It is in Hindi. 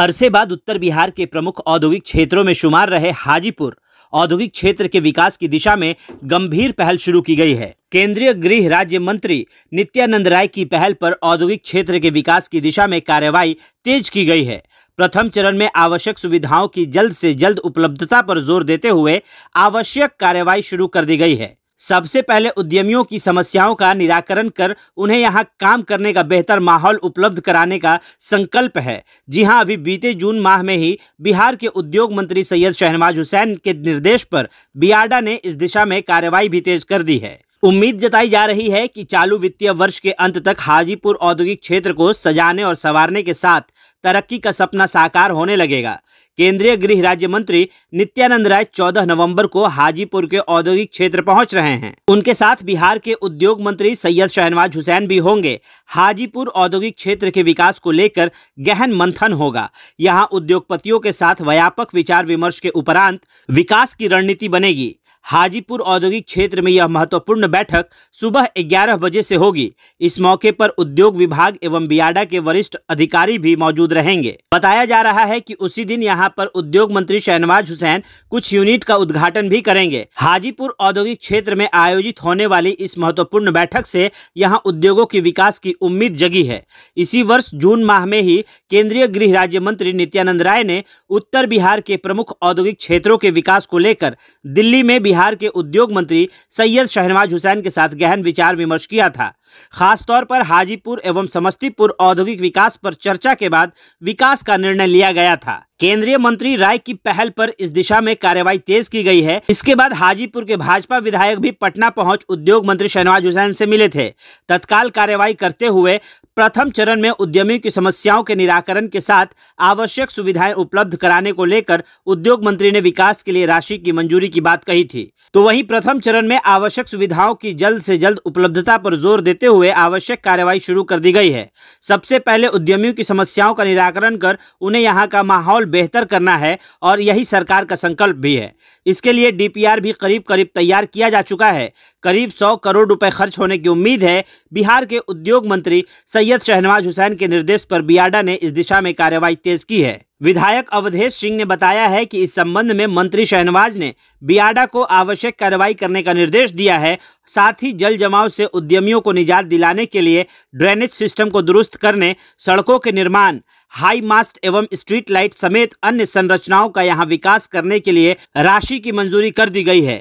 अरसे बाद उत्तर बिहार के प्रमुख औद्योगिक क्षेत्रों में शुमार रहे हाजीपुर औद्योगिक क्षेत्र के विकास की दिशा में गंभीर पहल शुरू की गई है केंद्रीय गृह राज्य मंत्री नित्यानंद राय की पहल पर औद्योगिक क्षेत्र के विकास की दिशा में कार्यवाही तेज की गई है प्रथम चरण में आवश्यक सुविधाओं की जल्द से जल्द उपलब्धता पर जोर देते हुए आवश्यक कार्यवाही शुरू कर दी गई है सबसे पहले उद्यमियों की समस्याओं का निराकरण कर उन्हें यहां काम करने का बेहतर माहौल उपलब्ध कराने का संकल्प है जी हां अभी बीते जून माह में ही बिहार के उद्योग मंत्री सैयद शहनवाज हुसैन के निर्देश पर बियाडा ने इस दिशा में कार्यवाही भी तेज कर दी है उम्मीद जताई जा रही है कि चालू वित्तीय वर्ष के अंत तक हाजीपुर औद्योगिक क्षेत्र को सजाने और संवारने के साथ तरक्की का सपना साकार होने लगेगा केंद्रीय गृह राज्य मंत्री नित्यानंद राय 14 नवंबर को हाजीपुर के औद्योगिक क्षेत्र पहुंच रहे हैं उनके साथ बिहार के उद्योग मंत्री सैयद शहनवाज हुसैन भी होंगे हाजीपुर औद्योगिक क्षेत्र के विकास को लेकर गहन मंथन होगा यहाँ उद्योगपतियों के साथ व्यापक विचार विमर्श के उपरांत विकास की रणनीति बनेगी हाजीपुर औद्योगिक क्षेत्र में यह महत्वपूर्ण बैठक सुबह 11 बजे से होगी इस मौके पर उद्योग विभाग एवं बियाडा के वरिष्ठ अधिकारी भी मौजूद रहेंगे बताया जा रहा है कि उसी दिन यहां पर उद्योग मंत्री शहनवाज हुसैन कुछ यूनिट का उद्घाटन भी करेंगे हाजीपुर औद्योगिक क्षेत्र में आयोजित होने वाली इस महत्वपूर्ण बैठक से यहाँ उद्योगों के विकास की उम्मीद जगी है इसी वर्ष जून माह में ही केंद्रीय गृह राज्य मंत्री नित्यानंद राय ने उत्तर बिहार के प्रमुख औद्योगिक क्षेत्रों के विकास को लेकर दिल्ली में बिहार के उद्योग मंत्री सैयद शहनवाज हुसैन के साथ गहन विचार विमर्श किया था खासतौर पर हाजीपुर एवं समस्तीपुर औद्योगिक विकास पर चर्चा के बाद विकास का निर्णय लिया गया था केंद्रीय मंत्री राय की पहल पर इस दिशा में कार्यवाही तेज की गई है इसके बाद हाजीपुर के भाजपा विधायक भी पटना पहुंच उद्योग मंत्री शहनवाज हुसैन से मिले थे तत्काल कार्यवाही करते हुए प्रथम चरण में उद्यमियों की समस्याओं के निराकरण के साथ आवश्यक सुविधाएं उपलब्ध कराने को लेकर उद्योग मंत्री ने विकास के लिए राशि की मंजूरी की बात कही थी तो वही प्रथम चरण में आवश्यक सुविधाओं की जल्द ऐसी जल्द उपलब्धता पर जोर देते लेते हुए आवश्यक कार्रवाई शुरू कर दी गई है सबसे पहले उद्यमियों की समस्याओं का निराकरण कर उन्हें यहाँ का माहौल बेहतर करना है और यही सरकार का संकल्प भी है इसके लिए डी भी करीब करीब तैयार किया जा चुका है करीब सौ करोड़ रुपए खर्च होने की उम्मीद है बिहार के उद्योग मंत्री सैयद शहनवाज हुसैन के निर्देश पर बियाडा ने इस दिशा में कार्रवाई तेज की है विधायक अवधेश सिंह ने बताया है कि इस संबंध में मंत्री शहनवाज ने बियाडा को आवश्यक कार्रवाई करने का निर्देश दिया है साथ ही जल जमाव से उद्यमियों को निजात दिलाने के लिए ड्रेनेज सिस्टम को दुरुस्त करने सड़कों के निर्माण हाई मास्ट एवं स्ट्रीट लाइट समेत अन्य संरचनाओं का यहां विकास करने के लिए राशि की मंजूरी कर दी गई है